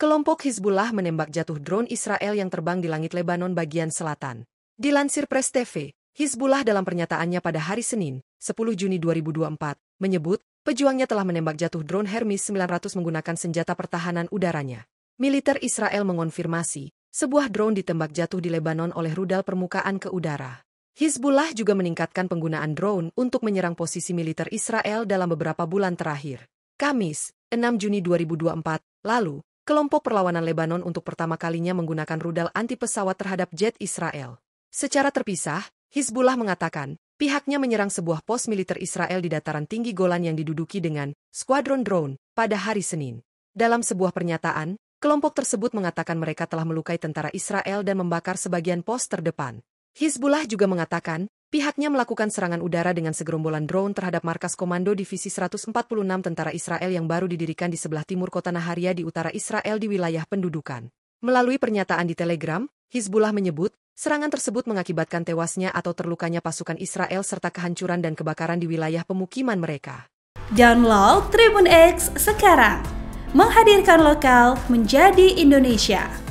Kelompok Hizbullah menembak jatuh drone Israel yang terbang di langit Lebanon bagian selatan. Dilansir Press TV, Hizbullah dalam pernyataannya pada hari Senin, 10 Juni 2024, menyebut pejuangnya telah menembak jatuh drone Hermes 900 menggunakan senjata pertahanan udaranya. Militer Israel mengonfirmasi, sebuah drone ditembak jatuh di Lebanon oleh rudal permukaan ke udara. Hizbullah juga meningkatkan penggunaan drone untuk menyerang posisi militer Israel dalam beberapa bulan terakhir. Kamis, 6 Juni 2024, lalu, kelompok perlawanan Lebanon untuk pertama kalinya menggunakan rudal anti-pesawat terhadap jet Israel. Secara terpisah, Hizbullah mengatakan, pihaknya menyerang sebuah pos militer Israel di dataran tinggi Golan yang diduduki dengan skuadron drone pada hari Senin. Dalam sebuah pernyataan, kelompok tersebut mengatakan mereka telah melukai tentara Israel dan membakar sebagian pos terdepan. Hizbullah juga mengatakan, Pihaknya melakukan serangan udara dengan segerombolan drone terhadap markas komando Divisi 146 tentara Israel yang baru didirikan di sebelah timur kota Naharia di utara Israel di wilayah pendudukan. Melalui pernyataan di Telegram, Hizbullah menyebut, serangan tersebut mengakibatkan tewasnya atau terlukanya pasukan Israel serta kehancuran dan kebakaran di wilayah pemukiman mereka. Download Tribun X sekarang, menghadirkan lokal menjadi Indonesia.